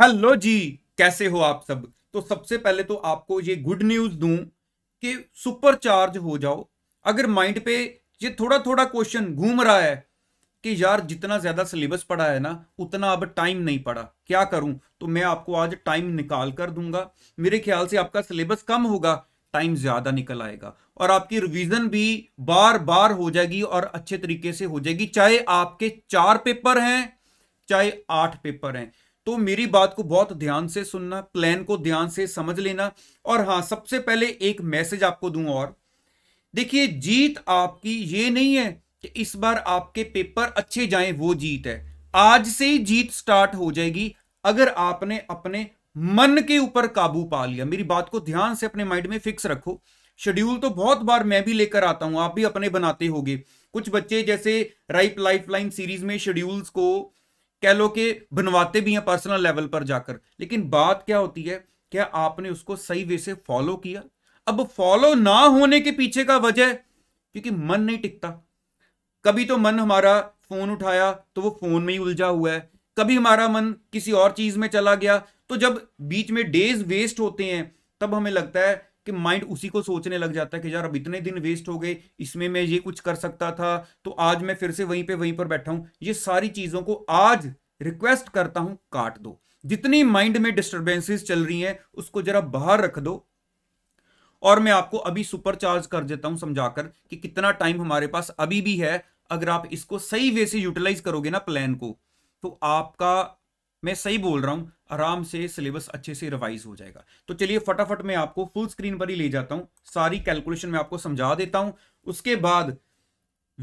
hello जी कैसे हो आप सब तो सबसे पहले तो आपको ये गुड न्यूज दूं कि सुपर चार्ज हो जाओ अगर माइंड पे ये थोड़ा थोड़ा क्वेश्चन घूम रहा है कि यार जितना ज्यादा सिलेबस पड़ा है ना उतना अब टाइम नहीं पड़ा क्या करूं तो मैं आपको आज टाइम निकाल कर दूंगा मेरे ख्याल से आपका सिलेबस कम होगा टाइम ज्यादा निकल आएगा और आपकी रिवीजन भी बार बार हो जाएगी और अच्छे तरीके से हो जाएगी चाहे आपके चार पेपर हैं चाहे आठ पेपर हैं तो मेरी बात को बहुत ध्यान से सुनना प्लान को ध्यान से समझ लेना और हाँ सबसे पहले एक मैसेज आपको दूं और देखिए जीत आपकी ये नहीं है कि इस बार आपके पेपर अच्छे जाएं वो जीत है आज से ही जीत स्टार्ट हो जाएगी अगर आपने अपने मन के ऊपर काबू पा लिया मेरी बात को ध्यान से अपने माइंड में फिक्स रखो शेड्यूल तो बहुत बार मैं भी लेकर आता हूं आप भी अपने बनाते होगे कुछ बच्चे जैसे राइप लाइफ लाइन सीरीज में शेड्यूल्स को कह लो कि बनवाते भी हैं पर्सनल लेवल पर जाकर लेकिन बात क्या होती है क्या आपने उसको सही वे से फॉलो किया अब फॉलो ना होने के पीछे का वजह क्योंकि मन नहीं टिकता कभी तो मन हमारा फोन उठाया तो वो फोन में ही उलझा हुआ है कभी हमारा मन किसी और चीज में चला गया तो जब बीच में डेज वेस्ट होते हैं तब हमें लगता है कि माइंड उसी को सोचने लग जाता है कि यार अब इतने दिन वेस्ट हो गए इसमें मैं ये कुछ कर सकता था तो आज मैं फिर से वहीं पे वहीं पर बैठा हूं ये सारी चीजों को आज रिक्वेस्ट करता हूं काट दो जितनी माइंड में डिस्टर्बेंसेस चल रही हैं उसको जरा बाहर रख दो और मैं आपको अभी सुपर चार्ज कर देता हूं समझाकर कि कितना टाइम हमारे पास अभी भी है अगर आप इसको सही वे से यूटिलाइज करोगे ना प्लान को तो आपका मैं सही बोल रहा हूँ आराम से सिलेबस अच्छे से रिवाइज हो जाएगा तो चलिए फटाफट मैं आपको फुल स्क्रीन पर ही ले जाता हूँ सारी कैलकुलेशन मैं आपको समझा देता हूँ उसके बाद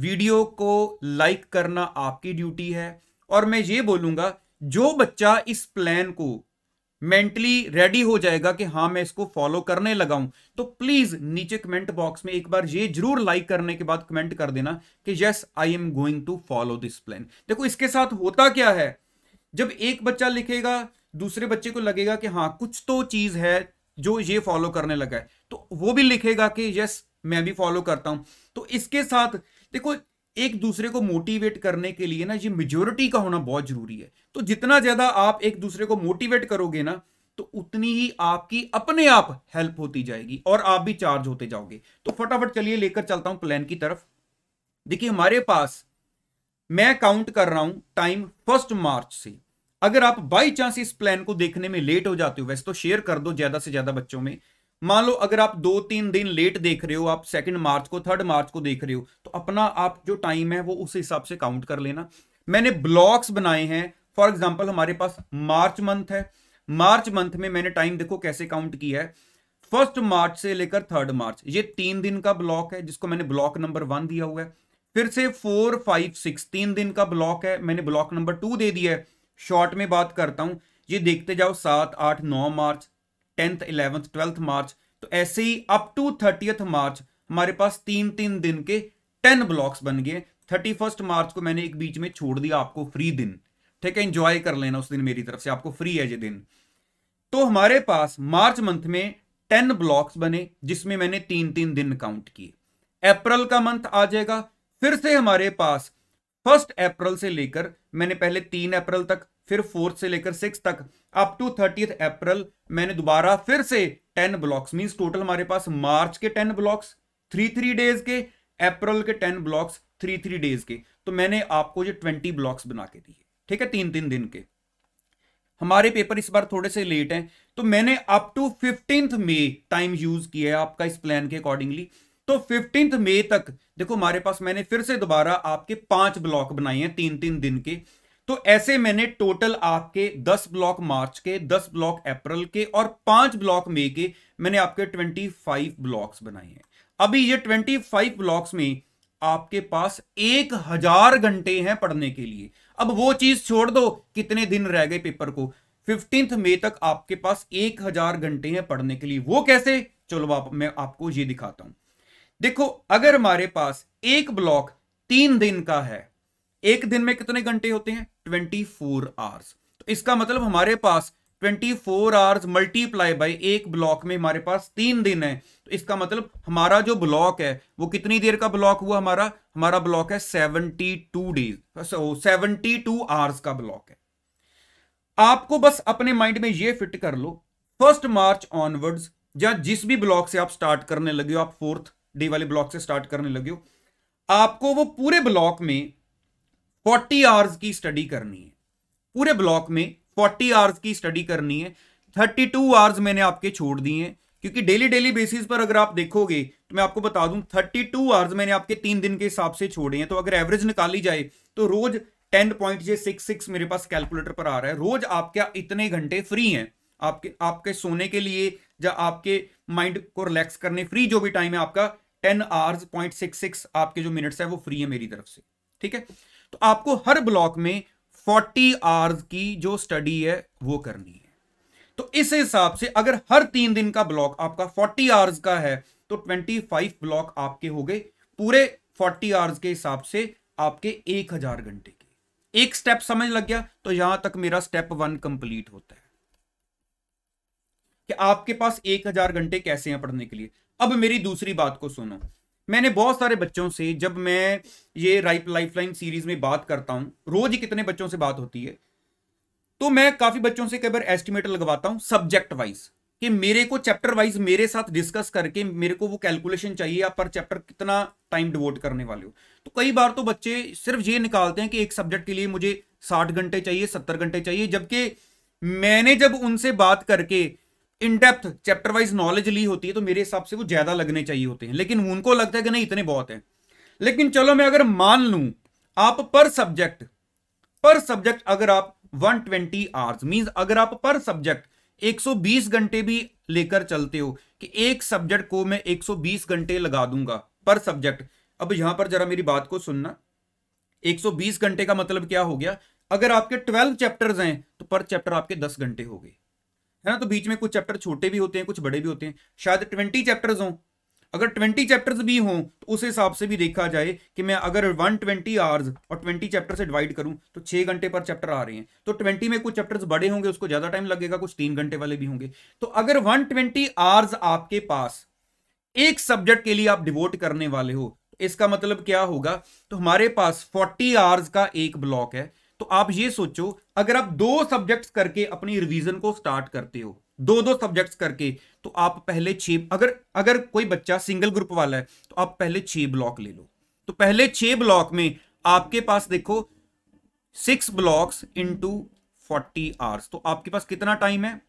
वीडियो को लाइक करना आपकी ड्यूटी है और मैं ये बोलूँगा जो बच्चा इस प्लान को मेंटली रेडी हो जाएगा कि हाँ मैं इसको फॉलो करने लगा हूं तो प्लीज नीचे कमेंट बॉक्स में एक बार ये जरूर लाइक करने के बाद कमेंट कर देना कि yes I am going to follow this plan देखो इसके साथ होता क्या है जब एक बच्चा लिखेगा दूसरे बच्चे को लगेगा कि हाँ कुछ तो चीज़ है जो ये फॉलो करने लगा है तो वो भी लिखेगा कि यस मैं भी फॉलो करता हूं तो इसके साथ देखो एक दूसरे को मोटिवेट करने के लिए ना ये मेजोरिटी का होना बहुत ज़रूरी है तो जितना ज़्यादा आप एक दूसरे को मोटिवेट करोगे ना तो उतनी ही आपकी अपने आप हेल्प होती जाएगी और आप भी चार्ज होते जाओगे तो फटाफट चलिए लेकर चलता हूं प्लान की तरफ देखिए हमारे पास मैं काउंट कर रहा हूं टाइम फर्स्ट मार्च से अगर आप बाई चांस इस प्लान को देखने में लेट हो जाते हो वैसे तो शेयर कर दो ज्यादा से ज्यादा बच्चों में मान लो अगर आप दो तीन दिन लेट देख रहे हो आप सेकंड मार्च को थर्ड मार्च को देख रहे हो तो अपना आप जो टाइम है वो उस हिसाब से काउंट कर लेना मैंने ब्लॉक्स बनाए हैं फॉर एग्जाम्पल हमारे पास मार्च मंथ है मार्च मंथ में मैंने टाइम देखो कैसे काउंट किया है फर्स्ट मार्च से लेकर थर्ड मार्च ये तीन दिन का ब्लॉक है जिसको मैंने ब्लॉक नंबर वन दिया हुआ है फिर से फोर फाइव सिक्स तीन दिन का ब्लॉक है मैंने ब्लॉक नंबर टू दे दिया है शॉर्ट में बात करता हूँ ये देखते जाओ सात आठ नौ March tenth eleventh twelfth March तो ऐसे ही अप टू थर्टियथ मार्च हमारे पास तीन तीन दिन के टेन ब्लॉक्स बन गए थर्टी फर्स्ट मार्च को मैंने एक बीच में छोड़ दिया आपको फ्री दिन ठीक है इंजॉय कर लेना उस दिन मेरी तरफ से आपको फ्री है ये दिन तो हमारे पास मार्च मंथ में टेन ब्लॉक्स बने जिसमें मैंने तीन तीन दिन काउंट किए अप्रैल का मंथ आ जाएगा फिर से हमारे पास फर्स्ट अप्रैल से लेकर मैंने पहले तीन अप्रैल तक फिर फोर्थ से लेकर सिक्स तक अप टू थर्टीथ अप्रैल मैंने दोबारा फिर से टेन ब्लॉक्स मीन्स टोटल हमारे पास मार्च के ten blocks three three days के अप्रैल के ten blocks three three days के तो मैंने आपको ये ट्वेंटी ब्लॉक्स बना के दिए ठीक है तीन तीन दिन के हमारे पेपर इस बार थोड़े से लेट हैं तो मैंने अप टू फिफ्टींथ मे टाइम यूज किया है आपका इस प्लान के अकॉर्डिंगली तो फिफ्टींथ मे तक देखो हमारे पास मैंने फिर से दोबारा आपके पांच ब्लॉक बनाए हैं तीन तीन दिन के तो ऐसे मैंने टोटल आपके दस ब्लॉक मार्च के दस ब्लॉक अप्रैल के और पांच ब्लॉक मई के मैंने आपके ट्वेंटी फाइव ब्लॉक्स बनाए हैं अभी ये ट्वेंटी फाइव ब्लॉक्स में आपके पास एक हजार घंटे हैं पढ़ने के लिए अब वो चीज छोड़ दो कितने दिन रह गए पेपर को फिफ्टींथ मई तक आपके पास एक हजार घंटे हैं पढ़ने के लिए वो कैसे चलो आप मैं आपको ये दिखाता हूं देखो अगर हमारे पास एक ब्लॉक तीन दिन का है एक दिन में कितने घंटे होते हैं ट्वेंटी फोर आवर्स तो इसका मतलब हमारे पास twenty four hours multiply by एक ब्लॉक में हमारे पास तीन दिन है तो इसका मतलब हमारा जो ब्लॉक है वो कितनी देर का ब्लॉक हुआ हमारा हमारा ब्लॉक है seventy two days seventy two hours का ब्लॉक है आपको बस अपने माइंड में ये फिट कर लो फर्स्ट मार्च ऑनवर्ड्स या जिस भी ब्लॉक से आप स्टार्ट करने लगे हो आप फोर्थ डी वाले ब्लॉक से स्टार्ट करने लगे हो आपको वो पूरे ब्लॉक में 40 आवर्स की स्टडी करनी है पूरे ब्लॉक में 40 आवर्स की स्टडी करनी है 32 आवर्स मैंने आपके छोड़ दिए हैं क्योंकि डेली डेली बेसिस पर अगर आप देखोगे तो मैं आपको बता दूं 32 आवर्स मैंने आपके तीन दिन के हिसाब से छोड़े हैं तो अगर एवरेज निकाली जाए तो रोज टेन सिक्स मेरे पास कैलकुलेटर पर आ रहा है रोज आपके इतने घंटे फ्री हैं आपके आपके सोने के लिए या आपके माइंड को रिलैक्स करने फ्री जो भी टाइम है आपका ten hours point six six आपके जो मिनट्स है वो फ्री है मेरी तरफ से ठीक है तो आपको हर ब्लॉक में फोर्टी आवर्स की जो स्टडी है वो करनी है तो इस हिसाब से अगर हर तीन दिन का ब्लॉक आपका फोर्टी आवर्स का है तो ट्वेंटी फाइव ब्लॉक आपके हो गए पूरे फोर्टी आवर्स के हिसाब से आपके एक हजार घंटे के एक स्टेप समझ लग गया तो यहां तक मेरा स्टेप वन कंप्लीट होता है कि आपके पास एक हजार घंटे कैसे हैं पढ़ने के लिए अब मेरी दूसरी बात को सुनो मैंने बहुत सारे बच्चों से जब मैं ये राइप लाइन सीरीज में बात करता हूँ रोज ही कितने बच्चों से बात होती है तो मैं काफी बच्चों से कई बार एस्टिमेट लगवाता हूँ सब्जेक्ट वाइज कि मेरे को चैप्टर वाइज मेरे साथ डिस्कस करके मेरे को वो कैलकुलेशन चाहिए आप पर चैप्टर कितना टाइम डिवोट करने वाले हो तो कई बार तो बच्चे सिर्फ ये निकालते हैं कि एक सब्जेक्ट के लिए मुझे साठ घंटे चाहिए सत्तर घंटे चाहिए जबकि मैंने जब उनसे बात करके in depth chapter wise knowledge ली होती है तो मेरे हिसाब से वो ज्यादा लगने चाहिए होते हैं लेकिन उनको लगता है कि नहीं इतने बहुत हैं लेकिन चलो मैं अगर मान लू आप पर सब्जेक्ट पर सब्जेक्ट अगर आप 120 ट्वेंटी आवर्स मीन अगर आप पर सब्जेक्ट 120 घंटे भी लेकर चलते हो कि एक सब्जेक्ट को मैं 120 घंटे लगा दूंगा पर सब्जेक्ट अब यहां पर जरा मेरी बात को सुनना 120 घंटे का मतलब क्या हो गया अगर आपके 12 चैप्टर्स हैं तो पर चैप्टर आपके 10 घंटे हो गए है ना तो बीच में कुछ चैप्टर छोटे भी होते हैं कुछ बड़े भी होते हैं शायद ट्वेंटी चैप्टर्स हों अगर ट्वेंटी चैप्टर्स भी हों तो उस हिसाब से भी देखा जाए कि मैं अगर वन ट्वेंटी आवर्स और ट्वेंटी चैप्टर से डिवाइड करूं तो छः घंटे पर चैप्टर आ रहे हैं तो ट्वेंटी में कुछ चैप्टर्स बड़े होंगे उसको ज़्यादा टाइम लगेगा कुछ तीन घंटे वाले भी होंगे तो अगर वन ट्वेंटी आवर्स आपके पास एक सब्जेक्ट के लिए आप डिवोट करने वाले हो तो इसका मतलब क्या होगा तो हमारे पास फोर्टी आवर्स का एक ब्लॉक है तो आप ये सोचो अगर आप दो सब्जेक्ट्स करके अपनी रिवीजन को स्टार्ट करते हो दो दो सब्जेक्ट्स करके तो आप पहले छे अगर अगर कोई बच्चा सिंगल ग्रुप वाला है तो आप पहले छे ब्लॉक ले लो तो पहले छे ब्लॉक में आपके पास देखो six blocks into forty hours तो आपके पास कितना टाइम है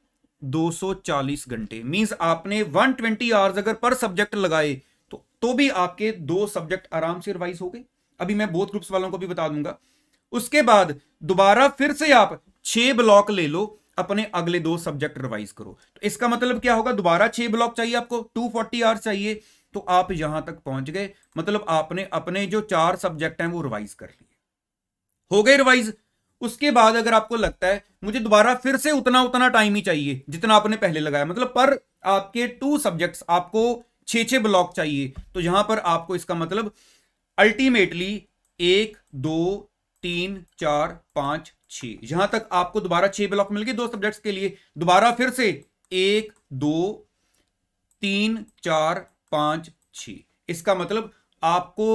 240 घंटे मींस आपने 120 आवर्स अगर पर सब्जेक्ट लगाए तो तो भी आपके दो सब्जेक्ट आराम से रिवाइज हो गए अभी मैं बहुत ग्रुप्स वालों को भी बता दूंगा उसके बाद दोबारा फिर से आप छह ब्लॉक ले लो अपने अगले दो सब्जेक्ट रिवाइज करो तो इसका मतलब क्या होगा दोबारा छह ब्लॉक चाहिए आपको टू फोर्टी आवर्स चाहिए तो आप यहां तक पहुंच गए मतलब आपने अपने जो चार सब्जेक्ट हैं वो रिवाइज कर लिए हो गए रिवाइज उसके बाद अगर आपको लगता है मुझे दोबारा फिर से उतना उतना टाइम ही चाहिए जितना आपने पहले लगाया मतलब पर आपके टू सब्जेक्ट्स आपको छे छे ब्लॉक चाहिए तो यहां पर आपको इसका मतलब अल्टीमेटली एक दो तीन चार पांच छ यहां तक आपको दोबारा छह ब्लॉक मिल गए दो सब्जेक्ट्स के लिए दोबारा फिर से एक दो तीन चार पांच छ इसका मतलब आपको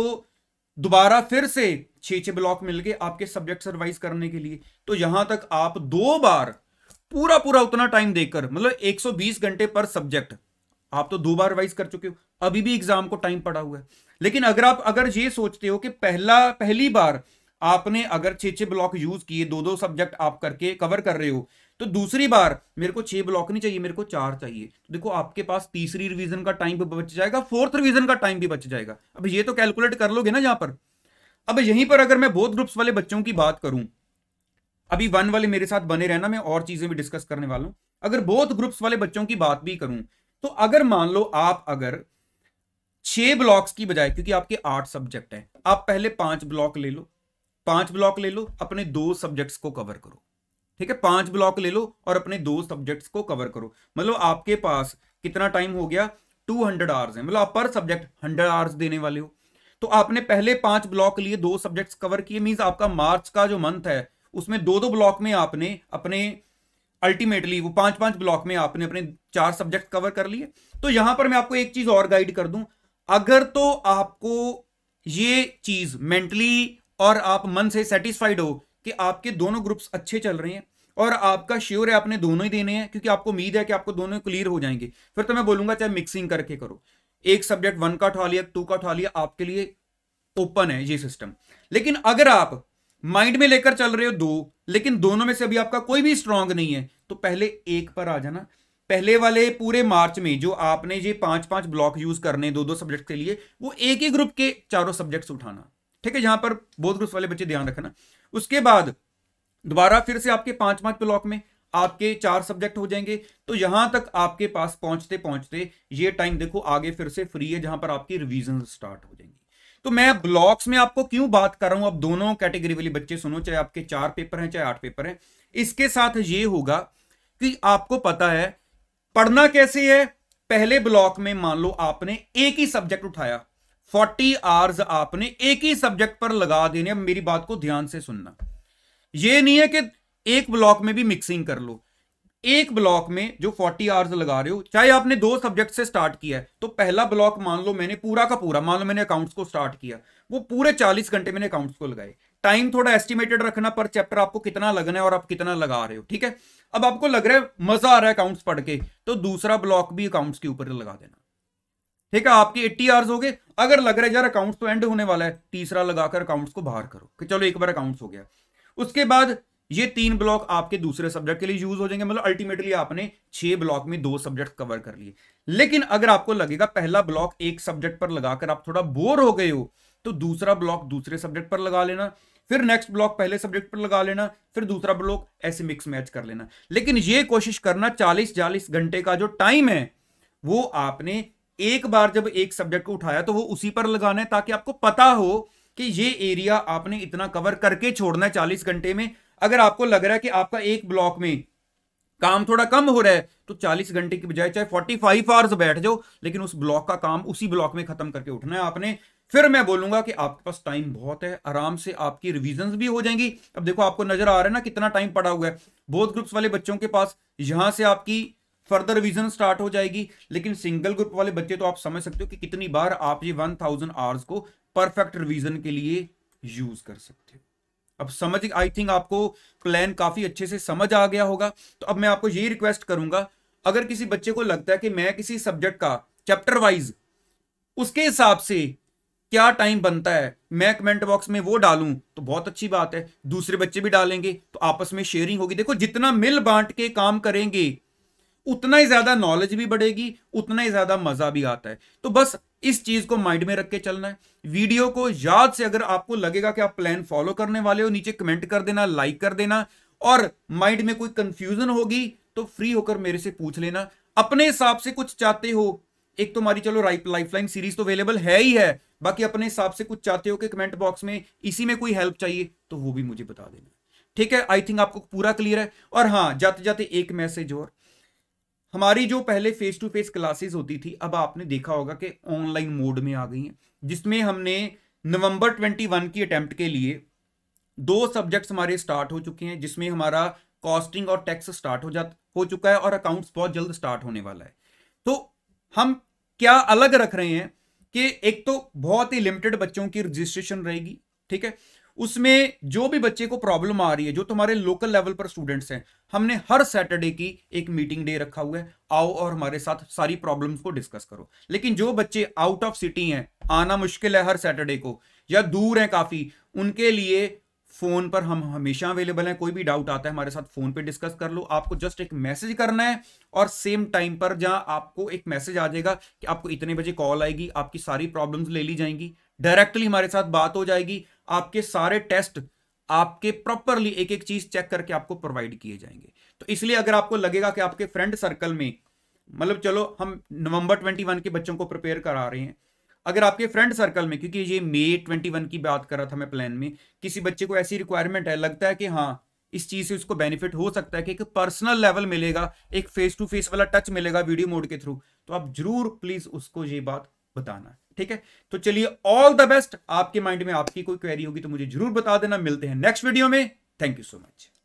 दोबारा फिर से छह छह ब्लॉक मिल गए आपके सब्जेक्ट रिवाइज करने के लिए तो यहां तक आप दो बार पूरा पूरा उतना टाइम देकर मतलब 120 घंटे पर सब्जेक्ट आप तो दो बार रिवाइज कर चुके हो अभी भी एग्जाम को टाइम पड़ा हुआ है लेकिन अगर आप अगर ये सोचते हो कि पहला पहली बार आपने अगर छे छे ब्लॉक यूज किए दो दो सब्जेक्ट आप करके कवर कर रहे हो तो दूसरी बार मेरे को छे ब्लॉक नहीं चाहिए मेरे को चार चाहिए तो देखो आपके पास तीसरी रिवीजन का टाइम भी बच जाएगा फोर्थ रिवीजन का टाइम भी बच जाएगा अब ये तो कैलकुलेट कर लोगे ना यहां पर अब यहीं पर अगर मैं बोथ ग्रुप्स वाले बच्चों की बात करूं अभी वन वाले मेरे साथ बने रहना मैं और चीजें भी डिस्कस करने वाला हूं अगर बोथ ग्रुप्स वाले बच्चों की बात भी करूं तो अगर मान लो आप अगर छह ब्लॉक्स की बजाय क्योंकि आपके आठ सब्जेक्ट हैं आप पहले पांच ब्लॉक ले लो पांच ब्लॉक ले लो अपने दो सब्जेक्ट्स को कवर करो ठीक है पांच ब्लॉक ले लो और अपने दो सब्जेक्ट्स को कवर करो मतलब आपके पास कितना टाइम हो गया 200 हंड्रेड आवर्स है मतलब आप पर सब्जेक्ट 100 आवर्स देने वाले हो तो आपने पहले पांच ब्लॉक लिए दो सब्जेक्ट्स कवर किए मीन्स आपका मार्च का जो मंथ है उसमें दो दो ब्लॉक में आपने अपने अल्टीमेटली वो पांच पांच ब्लॉक में आपने अपने चार सब्जेक्ट कवर कर लिए तो यहां पर मैं आपको एक चीज और गाइड कर दूं अगर तो आपको ये चीज मेंटली और आप मन से सेटिस्फाइड हो कि आपके दोनों ग्रुप्स अच्छे चल रहे हैं और आपका श्योर है आपने दोनों ही देने हैं क्योंकि आपको उम्मीद है कि आपको दोनों क्लियर हो जाएंगे फिर तो मैं बोलूंगा चाहे मिक्सिंग करके करो एक सब्जेक्ट वन का उठा लिया टू का उठा लिया आपके लिए ओपन है ये सिस्टम लेकिन अगर आप माइंड में लेकर चल रहे हो दो लेकिन दोनों में से अभी आपका कोई भी स्ट्रांग नहीं है तो पहले एक पर आ जाना पहले वाले पूरे मार्च में जो आपने ये पांच पांच ब्लॉक यूज करने दो दो सब्जेक्ट के लिए वो एक ही ग्रुप के चारों सब्जेक्ट्स उठाना ठीक है यहां पर बोध ग्रुप वाले बच्चे ध्यान रखना उसके बाद दोबारा फिर से आपके पांच पांच ब्लॉक में आपके चार सब्जेक्ट हो जाएंगे तो यहां तक आपके पास पहुंचते पहुंचते ये टाइम देखो आगे फिर से फ्री है जहां पर आपकी रिविजन स्टार्ट हो जाएंगी तो मैं ब्लॉक्स में आपको क्यों बात कर रहा हूं अब दोनों कैटेगरी वाले बच्चे सुनो चाहे आपके चार पेपर हैं चाहे आठ पेपर हैं इसके साथ ये होगा कि आपको पता है पढ़ना कैसे है पहले ब्लॉक में मान लो आपने एक ही सब्जेक्ट उठाया फोर्टी आवर्स आपने एक ही सब्जेक्ट पर लगा देने अब मेरी बात को ध्यान से सुनना ये नहीं है कि एक ब्लॉक में भी मिक्सिंग कर लो एक ब्लॉक में जो 40 आवर्स लगा रहे हो चाहे आपने दो सब्जेक्ट से स्टार्ट किया है तो पहला ब्लॉक मान लो मैंने पूरा का पूरा मान लो मैंने अकाउंट्स को स्टार्ट किया वो पूरे 40 घंटे मैंने अकाउंट्स को लगाए टाइम थोड़ा एस्टिमेटेड रखना पर चैप्टर आपको कितना लगना है और आप कितना लगा रहे हो ठीक है अब आपको लग रहा है मजा आ रहा है अकाउंट्स पढ़ के तो दूसरा ब्लॉक भी अकाउंट्स के ऊपर लगा देना ठीक है आपके एट्टी आवर्स हो गए अगर लग रहा है यार अकाउंट्स तो एंड होने वाला है तीसरा लगाकर अकाउंट्स को बाहर करो कि चलो एक बार अकाउंट्स हो गया उसके बाद ये तीन ब्लॉक आपके दूसरे सब्जेक्ट के लिए यूज हो जाएंगे मतलब अल्टीमेटली आपने छह ब्लॉक में दो सब्जेक्ट कवर कर लिए लेकिन अगर आपको लगेगा पहला ब्लॉक एक सब्जेक्ट पर लगाकर आप थोड़ा बोर हो गए हो तो दूसरा ब्लॉक दूसरे सब्जेक्ट पर लगा लेना फिर नेक्स्ट ब्लॉक पहले सब्जेक्ट पर लगा लेना फिर दूसरा ब्लॉक ऐसे मिक्स मैच कर लेना लेकिन ये कोशिश करना चालीस चालीस घंटे का जो टाइम है वो आपने एक बार जब एक सब्जेक्ट को उठाया तो वो उसी पर लगाना है ताकि आपको पता हो कि ये एरिया आपने इतना कवर करके छोड़ना है चालीस घंटे में अगर आपको लग रहा है कि आपका एक ब्लॉक में काम थोड़ा कम हो रहा है तो 40 घंटे की बजाय चाहे 45 आवर्स बैठ जाओ लेकिन उस ब्लॉक का काम उसी ब्लॉक में खत्म करके उठना है आपने फिर मैं बोलूंगा कि आपके पास टाइम बहुत है आराम से आपकी रिविजन भी हो जाएंगी अब देखो आपको नजर आ रहा है ना कितना टाइम पड़ा हुआ है बोध ग्रुप्स वाले बच्चों के पास यहां से आपकी फर्दर रिविजन स्टार्ट हो जाएगी लेकिन सिंगल ग्रुप वाले बच्चे तो आप समझ सकते हो कि कितनी बार आप ये 1000 आवर्स को परफेक्ट रिविजन के लिए यूज कर सकते हो अब समझ आई थिंक आपको प्लान काफी अच्छे से समझ आ गया होगा तो अब मैं आपको ये रिक्वेस्ट करूंगा अगर किसी बच्चे को लगता है कि मैं किसी सब्जेक्ट का चैप्टर वाइज उसके हिसाब से क्या टाइम बनता है मैं कमेंट बॉक्स में वो डालूं तो बहुत अच्छी बात है दूसरे बच्चे भी डालेंगे तो आपस में शेयरिंग होगी देखो जितना मिल बांट के काम करेंगे उतना ही ज्यादा नॉलेज भी बढ़ेगी उतना ही ज्यादा मजा भी आता है तो बस इस चीज को माइंड में रख के चलना है वीडियो को याद से अगर आपको लगेगा कि आप प्लान फॉलो करने वाले हो नीचे कमेंट कर देना लाइक कर देना और माइंड में कोई कंफ्यूजन होगी तो फ्री होकर मेरे से पूछ लेना अपने हिसाब से कुछ चाहते हो एक तो हमारी चलो लाइफलाइन सीरीज तो अवेलेबल है ही है बाकी अपने हिसाब से कुछ चाहते हो कि कमेंट बॉक्स में इसी में कोई हेल्प चाहिए तो वो भी मुझे बता देना ठीक है आई थिंक आपको पूरा क्लियर है और हाँ जाते जाते एक मैसेज और हमारी जो पहले फेस टू फेस क्लासेस होती थी अब आपने देखा होगा कि ऑनलाइन मोड में आ गई हैं जिसमें हमने नवंबर 21 की अटैम्प्ट के लिए दो सब्जेक्ट्स हमारे स्टार्ट हो चुके हैं जिसमें हमारा कॉस्टिंग और टैक्स स्टार्ट हो जा हो चुका है और अकाउंट्स बहुत जल्द स्टार्ट होने वाला है तो हम क्या अलग रख रहे हैं कि एक तो बहुत ही लिमिटेड बच्चों की रजिस्ट्रेशन रहेगी ठीक है उसमें जो भी बच्चे को प्रॉब्लम आ रही है जो तुम्हारे लोकल लेवल पर स्टूडेंट्स हैं हमने हर सैटरडे की एक मीटिंग डे रखा हुआ है आओ और हमारे साथ सारी प्रॉब्लम्स को डिस्कस करो लेकिन जो बच्चे आउट ऑफ सिटी हैं आना मुश्किल है हर सैटरडे को या दूर हैं काफ़ी उनके लिए फ़ोन पर हम हमेशा अवेलेबल हैं कोई भी डाउट आता है हमारे साथ फ़ोन पे डिस्कस कर लो आपको जस्ट एक मैसेज करना है और सेम टाइम पर जहां आपको एक मैसेज आ जाएगा कि आपको इतने बजे कॉल आएगी आपकी सारी प्रॉब्लम्स ले ली जाएंगी डायरेक्टली हमारे साथ बात हो जाएगी आपके सारे टेस्ट आपके प्रॉपरली एक एक चीज चेक करके आपको प्रोवाइड किए जाएंगे तो इसलिए अगर आपको लगेगा कि आपके फ्रेंड सर्कल में मतलब चलो हम नवंबर 21 के बच्चों को प्रिपेयर करा रहे हैं अगर आपके फ्रेंड सर्कल में क्योंकि ये मई 21 की बात कर रहा था मैं प्लान में किसी बच्चे को ऐसी रिक्वायरमेंट है लगता है कि हाँ इस चीज से उसको बेनिफिट हो सकता है कि एक पर्सनल लेवल मिलेगा एक फेस टू फेस वाला टच मिलेगा वीडियो मोड के थ्रू तो आप जरूर प्लीज उसको ये बात बताना है ठीक है तो चलिए ऑल द बेस्ट आपके माइंड में आपकी कोई क्वेरी होगी तो मुझे जरूर बता देना मिलते हैं नेक्स्ट वीडियो में थैंक यू सो मच